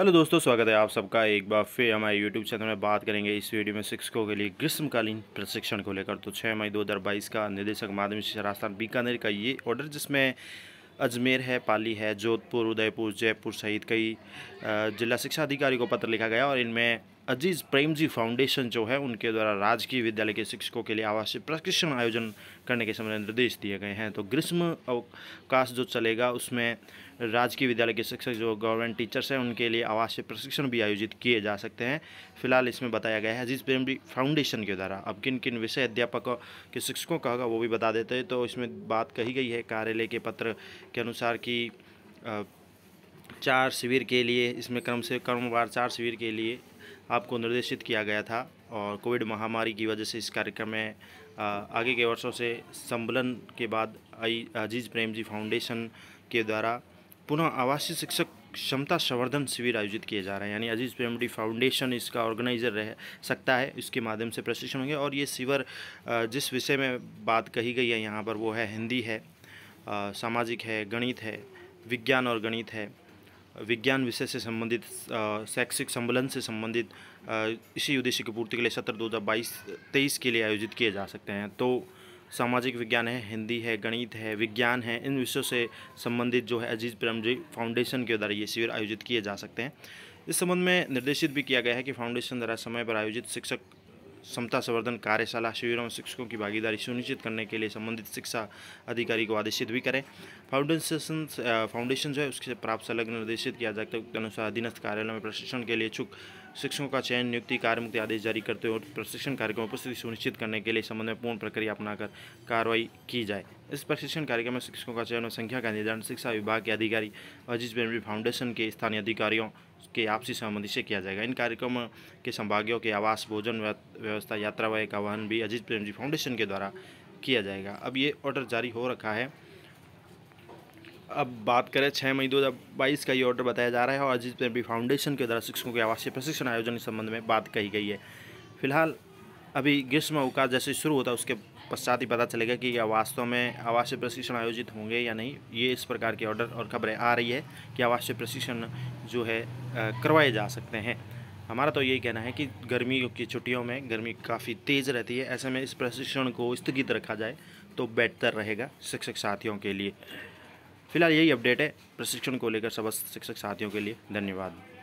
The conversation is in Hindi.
हेलो दोस्तों स्वागत है आप सबका एक बार फिर हमारे यूट्यूब चैनल में बात करेंगे इस वीडियो में शिक्षकों के लिए ग्रीष्मकालीन प्रशिक्षण को लेकर तो 6 मई 2022 का निदेशक माध्यमिक शिक्षा राजस्थान बीकानेर का ये ऑर्डर जिसमें अजमेर है पाली है जोधपुर उदयपुर जयपुर सहित कई जिला शिक्षा अधिकारी को पत्र लिखा गया और इनमें अजीज़ प्रेम जी फाउंडेशन जो है उनके द्वारा राजकीय विद्यालय के शिक्षकों के लिए आवासीय प्रशिक्षण आयोजन करने के समय निर्देश दिए गए हैं तो ग्रीष्म अवकाश जो चलेगा उसमें राजकीय विद्यालय के शिक्षक जो गवर्नमेंट टीचर्स हैं उनके लिए आवासीय प्रशिक्षण भी आयोजित किए जा सकते हैं फिलहाल इसमें बताया गया है अजीज़ प्रेम जी फाउंडेशन के द्वारा अब किन किन विषय अध्यापकों के शिक्षकों का होगा वो भी बता देते हैं तो इसमें बात कही गई है कार्यालय के पत्र के अनुसार कि चार शिविर के लिए इसमें क्रम से क्रमवार चार शिविर के लिए आपको निर्देशित किया गया था और कोविड महामारी की वजह से इस कार्यक्रम में आगे के वर्षों से संबलन के बाद आई अजीज़ प्रेम जी फाउंडेशन के द्वारा पुनः आवासीय शिक्षक क्षमता संवर्धन शिविर आयोजित किए जा रहे हैं यानी अजीज़ प्रेम जी फाउंडेशन इसका ऑर्गेनाइज़र रह सकता है इसके माध्यम से प्रशिक्षण होंगे और ये शिविर जिस विषय में बात कही गई है यहाँ पर वो है हिंदी है सामाजिक है गणित है विज्ञान और गणित है विज्ञान विषय से संबंधित शैक्षिक सम्मेलन से संबंधित इसी उद्देश्य की पूर्ति के लिए सत्र दो हज़ार बाईस तेईस के लिए आयोजित किए जा सकते हैं तो सामाजिक विज्ञान है हिंदी है गणित है विज्ञान है इन विषयों से संबंधित जो है अजीज प्रेमजी फाउंडेशन के द्वारा ये शिविर आयोजित किए जा सकते हैं इस संबंध में निर्देशित भी किया गया है कि फाउंडेशन द्वारा समय पर आयोजित शिक्षक समता संवर्धन कार्यशाला शिविरों में शिक्षकों की भागीदारी सुनिश्चित करने के लिए संबंधित शिक्षा अधिकारी को आदेशित भी करें फाउंडेशन फाउंडेशन जो है उसके प्राप्त संलग्न निर्देशित किया जाता है अनुसार अधीनस्थ कार्यालय में प्रशिक्षण के लिए इच्छुक शिक्षकों का चयन नियुक्ति कार्यमुक्ति आदेश जारी करते हुए प्रशिक्षण कार्यक्रम उपस्थिति सुनिश्चित करने के लिए संबंध में पूर्ण प्रक्रिया अपनाकर कार्रवाई की जाए इस प्रशिक्षण कार्यक्रम में शिक्षकों का चयन और संख्या का निर्धारण शिक्षा विभाग के अधिकारी और जिस बेनबी फाउंडेशन के स्थानीय अधिकारियों के आपसी सहमति से किया जाएगा इन कार्यक्रम के संभागियों के आवास भोजन व्यवस्था यात्रा व का वाहन भी अजीत प्रेमजी फाउंडेशन के द्वारा किया जाएगा अब ये ऑर्डर जारी हो रखा है अब बात करें छः मई दो हजार बाईस का ये ऑर्डर बताया जा रहा है और अजीत प्रेमजी फाउंडेशन के द्वारा शिक्षकों के आवासीय प्रशिक्षण आयोजन के संबंध में बात कही गई है फिलहाल अभी ग्रीष्म अवकाश जैसे शुरू होता है उसके पश्चात ही पता चलेगा कि यह वास्तव में आवासीय प्रशिक्षण आयोजित होंगे या नहीं ये इस प्रकार के ऑर्डर और खबरें आ रही है कि आवासीय प्रशिक्षण जो है करवाए जा सकते हैं हमारा तो यही कहना है कि गर्मी की छुट्टियों में गर्मी काफ़ी तेज़ रहती है ऐसे में इस प्रशिक्षण को स्थगित रखा जाए तो बेहतर रहेगा शिक्षक साथियों के लिए फिलहाल यही अपडेट है प्रशिक्षण को लेकर समस्त शिक्षक साथियों के लिए धन्यवाद